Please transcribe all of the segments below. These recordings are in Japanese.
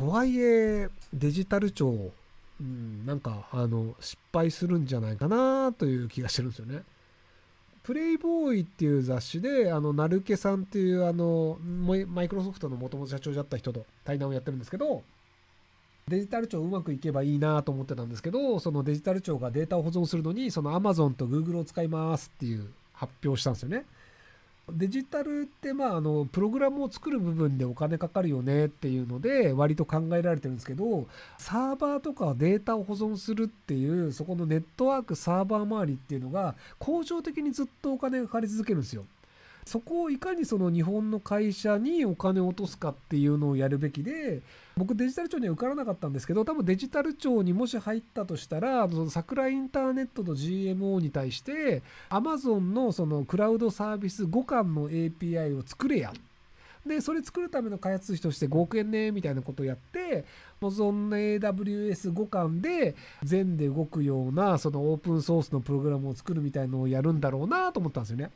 とはいえデジタル庁、うん、なんかあの失敗するんじゃないかなという気がしてるんですよね。プレイボーイっていう雑誌で、あの、なるけさんっていう、あの、マイクロソフトの元々社長だった人と対談をやってるんですけど、デジタル庁うまくいけばいいなと思ってたんですけど、そのデジタル庁がデータを保存するのに、その Amazon と Google を使いますっていう発表したんですよね。デジタルってまああのプログラムを作る部分でお金かかるよねっていうので割と考えられてるんですけどサーバーとかデータを保存するっていうそこのネットワークサーバー周りっていうのが恒常的にずっとお金がかかり続けるんですよ。そこをいかにその日本の会社にお金を落とすかっていうのをやるべきで僕デジタル庁には受からなかったんですけど多分デジタル庁にもし入ったとしたら桜インターネットの GMO に対してアマゾンのそのクラウドサービス互換の API を作れやで、それ作るための開発費として5億円ね、みたいなことをやって、アマゾンの AWS 互換で全で動くような、そのオープンソースのプログラムを作るみたいのをやるんだろうなと思ったんですよね。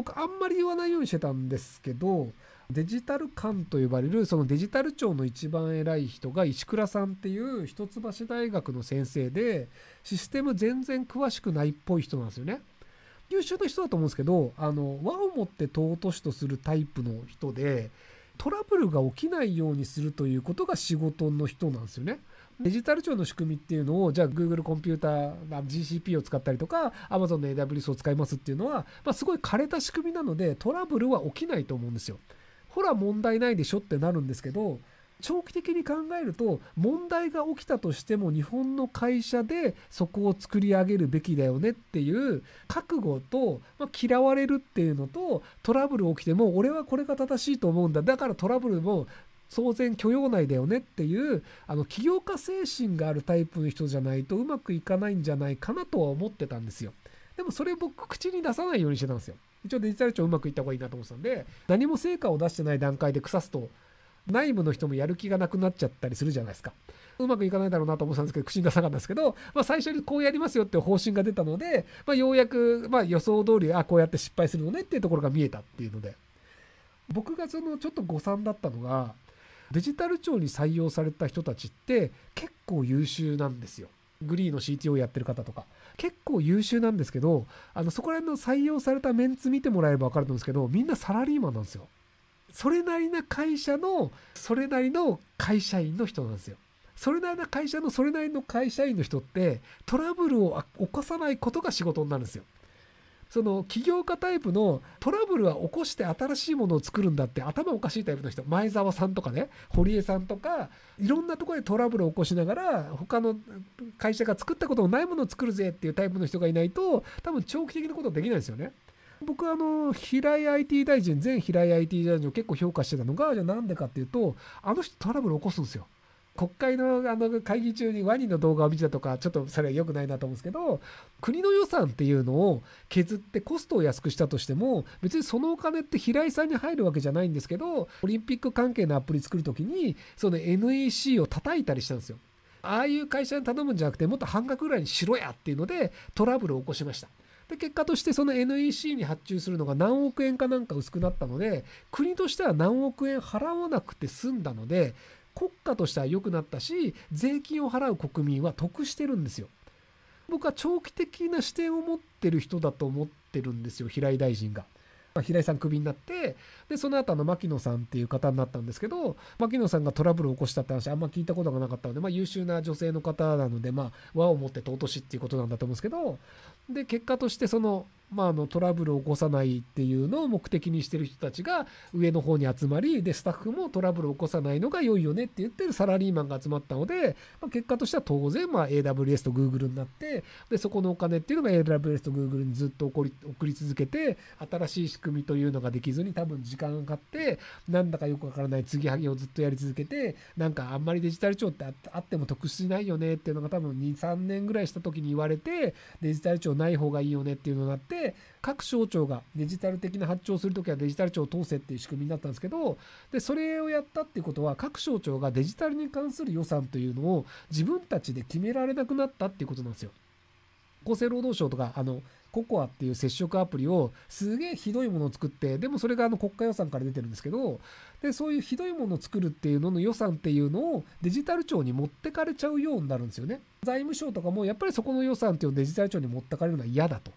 僕あんまり言わないようにしてたんですけどデジタル官と呼ばれるそのデジタル庁の一番偉い人が石倉さんっていう一橋大学の先生でシステム全然詳しくないっぽい人なんですよね。優秀な人だと思うんですけどあの和をもって尊しとするタイプの人でトラブルが起きないようにするということが仕事の人なんですよね。デジタル庁の仕組みっていうのを、じゃあ Google コンピューター、GCP を使ったりとか、Amazon の AWS を使いますっていうのは、まあ、すごい枯れた仕組みなので、トラブルは起きないと思うんですよ。ほら問題ないでしょってなるんですけど、長期的に考えると問題が起きたとしても日本の会社でそこを作り上げるべきだよねっていう覚悟と、まあ、嫌われるっていうのとトラブル起きても俺はこれが正しいと思うんだだからトラブルも当然許容内だよねっていうあの起業家精神があるタイプの人じゃないとうまくいかないんじゃないかなとは思ってたんですよでもそれ僕口に出さないようにしてたんですよ一応デジタル庁うまくいった方がいいなと思ってたんで何も成果を出してない段階で腐すと内部の人もやる気がなくなっちゃったりするじゃないですか。うまくいかないだろうなと思ってたんですけど、口に出さなかったんですけど、まあ、最初にこうやりますよっていう方針が出たので、まあ、ようやく、まあ、予想通り、あ、こうやって失敗するのねっていうところが見えたっていうので。僕がそのちょっと誤算だったのが、デジタル庁に採用された人たちって結構優秀なんですよ。グリーの CTO やってる方とか。結構優秀なんですけど、あの、そこら辺の採用されたメンツ見てもらえればわかると思うんですけど、みんなサラリーマンなんですよ。それなりな会社のそれなりの会社員の人なんですよ。それなりな会社のそれなりの会社員の人ってトラブルを起こさないことが仕事になるんですよ。その起業家タイプのトラブルは起こして新しいものを作るんだって頭おかしいタイプの人前澤さんとかね堀江さんとかいろんなところでトラブルを起こしながら他の会社が作ったことのないものを作るぜっていうタイプの人がいないと多分長期的なことできないですよね。僕はあの平井 IT 大臣前平井 IT 大臣を結構評価してたのがじゃあ何でかっていうとあの人トラブル起こすんですよ国会のあの会議中にワニの動画を見てたとか、ちょっとそれは良くないなと思うんですけど、国の予算っていうのを削ってコストを安くしたとしても、別にそのお金って平井さんに入るわけじゃないんですけど、オリンピック関係のアプリ作るときに、その NEC を叩いたりしたんですよ。ああいう会社に頼むんじゃなくて、もっと半額ぐらいにしろやっていうので、トラブルを起こしました。で結果としてその NEC に発注するのが何億円かなんか薄くなったので国としては何億円払わなくて済んだので国家としては良くなったし税金を払う国民は得してるんですよ。僕は長期的な視点を持ってる人だと思ってるんですよ平井大臣が。平井さんクビになって、で、その後あの、牧野さんっていう方になったんですけど、牧野さんがトラブルを起こしたって話あんま聞いたことがなかったので、まあ優秀な女性の方なので、まあ、和をもって尊しっていうことなんだと思うんですけど、で、結果としてその、まあ、あのトラブルを起こさないっていうのを目的にしてる人たちが上の方に集まりでスタッフもトラブルを起こさないのが良いよねって言ってるサラリーマンが集まったので、まあ、結果としては当然、まあ、AWS と Google になってでそこのお金っていうのが AWS と Google にずっと送り送り続けて新しい仕組みというのができずに多分時間がかかってなんだかよくわからない継ぎはぎをずっとやり続けてなんかあんまりデジタル庁ってあっても得しないよねっていうのが多分23年ぐらいした時に言われてデジタル庁ない方がいいよねっていうのになってで各省庁がデジタル的な発注をするときはデジタル庁を通せっていう仕組みになったんですけどでそれをやったっていうことは各省庁がデジタルに関する予算というのを自分たちで決められなくなったっていうことなんですよ。厚生労働省とかあのココアっていう接触アプリをすげえひどいものを作ってでもそれがあの国家予算から出てるんですけどでそういうひどいものを作るっていうのの予算っていうのをデジタル庁に持ってかれちゃうようになるんですよね財務省とかもやっぱりそこの予算っていうのをデジタル庁に持ってかれるのは嫌だと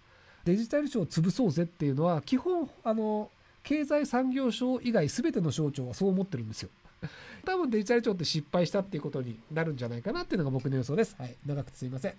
デジタル庁を潰そうぜっていうのは、基本、あの、経済産業省以外全ての省庁はそう思ってるんですよ。多分デジタル庁って失敗したっていうことになるんじゃないかなっていうのが僕の予想です。はい。長くすいません。